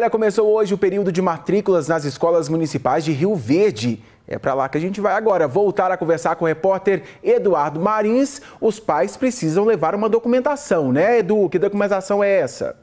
Olha, começou hoje o período de matrículas nas escolas municipais de Rio Verde. É para lá que a gente vai agora voltar a conversar com o repórter Eduardo Marins. Os pais precisam levar uma documentação, né, Edu? Que documentação é essa?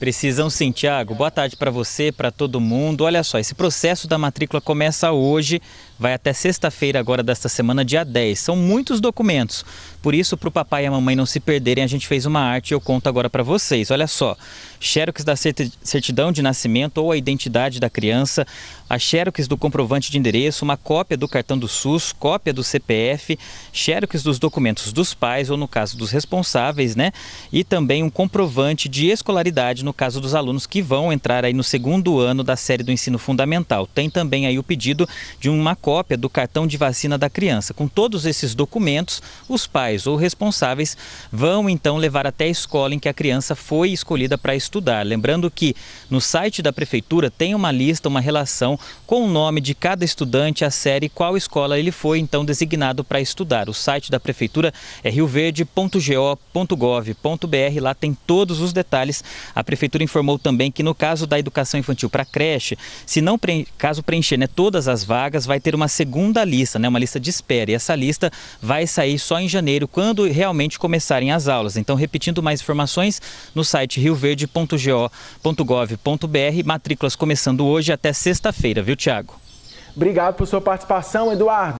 Precisam sim, Tiago. Boa tarde para você, para todo mundo. Olha só, esse processo da matrícula começa hoje, vai até sexta-feira agora desta semana, dia 10. São muitos documentos. Por isso, para o papai e a mamãe não se perderem, a gente fez uma arte e eu conto agora para vocês. Olha só, xerox da certidão de nascimento ou a identidade da criança, a xerox do comprovante de endereço, uma cópia do cartão do SUS, cópia do CPF, xerox dos documentos dos pais ou no caso dos responsáveis, né? E também um comprovante de escolaridade no caso dos alunos que vão entrar aí no segundo ano da série do ensino fundamental. Tem também aí o pedido de uma cópia do cartão de vacina da criança. Com todos esses documentos, os pais ou responsáveis vão então levar até a escola em que a criança foi escolhida para estudar estudar. Lembrando que no site da prefeitura tem uma lista, uma relação com o nome de cada estudante, a série, qual escola ele foi então designado para estudar. O site da prefeitura é rioverde.go.gov.br, lá tem todos os detalhes. A prefeitura informou também que no caso da educação infantil para creche, se não caso preencher né, todas as vagas, vai ter uma segunda lista, né, uma lista de espera. E essa lista vai sair só em janeiro, quando realmente começarem as aulas. Então, repetindo mais informações, no site rioverde.gov.br rio.gov.br. Matrículas começando hoje até sexta-feira, viu, Tiago? Obrigado por sua participação, Eduardo.